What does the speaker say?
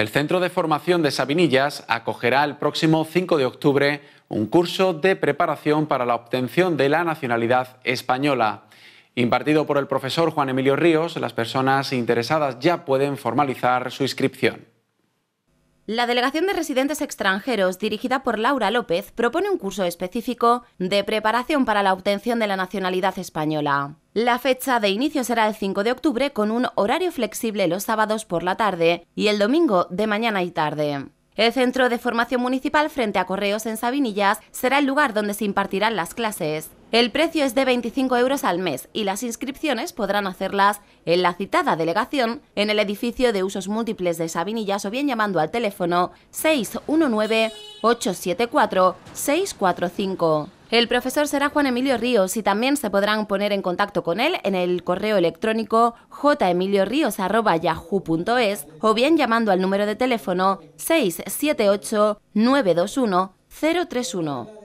El Centro de Formación de Sabinillas acogerá el próximo 5 de octubre un curso de preparación para la obtención de la nacionalidad española. Impartido por el profesor Juan Emilio Ríos, las personas interesadas ya pueden formalizar su inscripción. La Delegación de Residentes Extranjeros, dirigida por Laura López, propone un curso específico de preparación para la obtención de la nacionalidad española. La fecha de inicio será el 5 de octubre con un horario flexible los sábados por la tarde y el domingo de mañana y tarde. El Centro de Formación Municipal frente a Correos en Sabinillas será el lugar donde se impartirán las clases. El precio es de 25 euros al mes y las inscripciones podrán hacerlas en la citada delegación, en el edificio de usos múltiples de Sabinillas o bien llamando al teléfono 619-874-645. El profesor será Juan Emilio Ríos y también se podrán poner en contacto con él en el correo electrónico jemilioríos.yahoo.es o bien llamando al número de teléfono 678 921 031.